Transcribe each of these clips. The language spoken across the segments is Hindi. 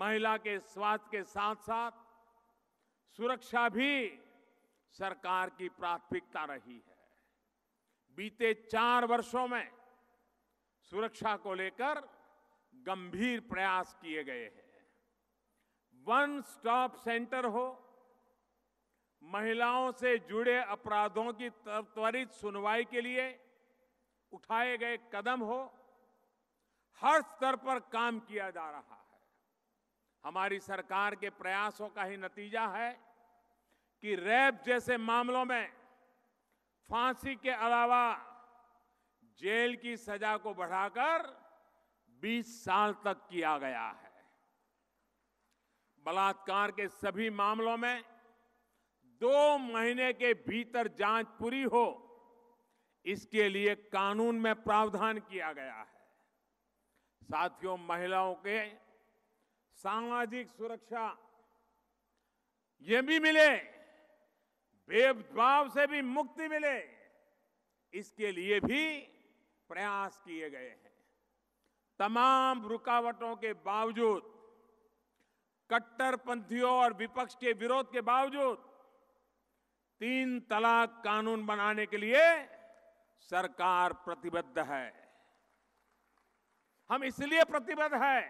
महिला के स्वास्थ्य के साथ साथ सुरक्षा भी सरकार की प्राथमिकता रही है बीते चार वर्षों में सुरक्षा को लेकर गंभीर प्रयास किए गए हैं वन स्टॉप सेंटर हो महिलाओं से जुड़े अपराधों की त्वरित सुनवाई के लिए उठाए गए कदम हो हर स्तर पर काम किया जा रहा है हमारी सरकार के प्रयासों का ही नतीजा है कि रैप जैसे मामलों में फांसी के अलावा जेल की सजा को बढ़ाकर 20 साल तक किया गया है बलात्कार के सभी मामलों में दो महीने के भीतर जांच पूरी हो इसके लिए कानून में प्रावधान किया गया है साथियों महिलाओं के सामाजिक सुरक्षा ये भी मिले भेदभाव से भी मुक्ति मिले इसके लिए भी प्रयास किए गए हैं तमाम रुकावटों के बावजूद कट्टरपंथियों और विपक्ष के विरोध के बावजूद तीन तलाक कानून बनाने के लिए सरकार प्रतिबद्ध है हम इसलिए प्रतिबद्ध है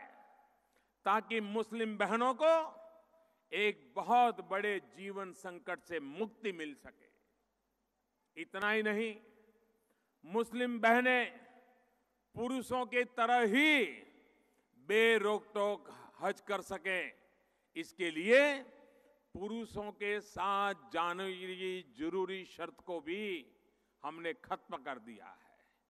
ताकि मुस्लिम बहनों को एक बहुत बड़े जीवन संकट से मुक्ति मिल सके इतना ही नहीं मुस्लिम बहनें पुरुषों के तरह ही बेरोक टोक हज कर सकें इसके लिए पुरुषों के साथ की जरूरी शर्त को भी हमने खत्म कर दिया है